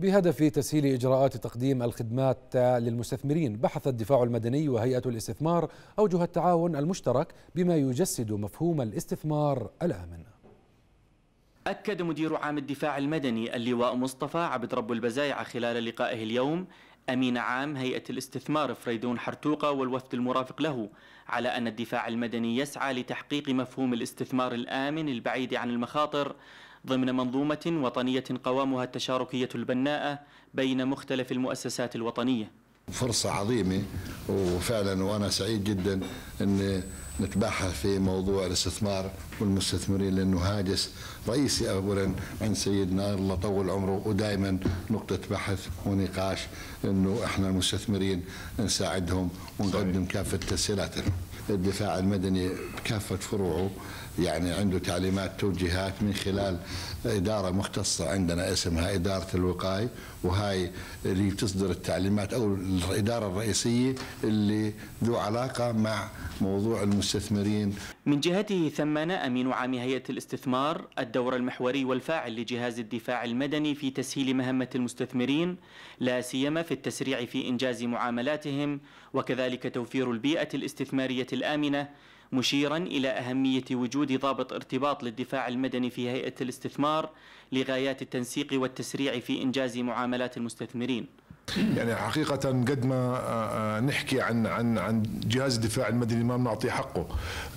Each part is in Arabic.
بهدف تسهيل إجراءات تقديم الخدمات للمستثمرين بحث الدفاع المدني وهيئة الاستثمار أوجه التعاون المشترك بما يجسد مفهوم الاستثمار الآمن أكد مدير عام الدفاع المدني اللواء مصطفى عبد رب البزايع خلال لقائه اليوم أمين عام هيئة الاستثمار فريدون حرتوقة والوفد المرافق له على أن الدفاع المدني يسعى لتحقيق مفهوم الاستثمار الآمن البعيد عن المخاطر ضمن منظومة وطنية قوامها التشاركية البناءة بين مختلف المؤسسات الوطنية فرصة عظيمة وفعلا وأنا سعيد جدا أن نتباحث في موضوع الاستثمار والمستثمرين لأنه هاجس رئيسي أولا عند سيدنا الله طول عمره ودائما نقطة بحث ونقاش أنه إحنا المستثمرين نساعدهم ونقدم كافة تسهيلاتهم الدفاع المدني بكافة فروعه يعني عنده تعليمات توجيهات من خلال إدارة مختصة عندنا اسمها إدارة الوقاية وهاي اللي بتصدر التعليمات أو الإدارة الرئيسية اللي ذو علاقة مع موضوع المستثمرين من جهته ثمن أمين عام هيئة الاستثمار الدور المحوري والفاعل لجهاز الدفاع المدني في تسهيل مهمة المستثمرين لا سيما في التسريع في إنجاز معاملاتهم وكذلك توفير البيئة الاستثمارية الآمنة مشيرا إلى أهمية وجود ضابط ارتباط للدفاع المدني في هيئة الاستثمار لغايات التنسيق والتسريع في إنجاز معاملات المستثمرين يعني حقيقه قد ما آه، آه، نحكي عن عن عن جهاز الدفاع المدني ما بنعطيه حقه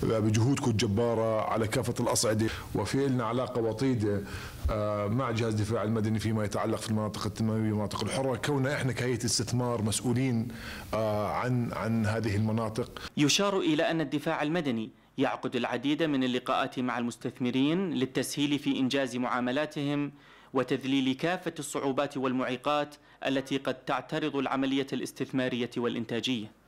بجهودكم الجباره على كافه الاصعده وفي لنا علاقه وطيده آه، مع جهاز الدفاع المدني فيما يتعلق في المناطق التنمويه والمناطق الحره كوننا احنا كهيئه استثمار مسؤولين عن عن هذه المناطق يشار الى ان الدفاع المدني يعقد العديد من اللقاءات مع المستثمرين للتسهيل في انجاز معاملاتهم وتذليل كافة الصعوبات والمعيقات التي قد تعترض العملية الاستثمارية والإنتاجية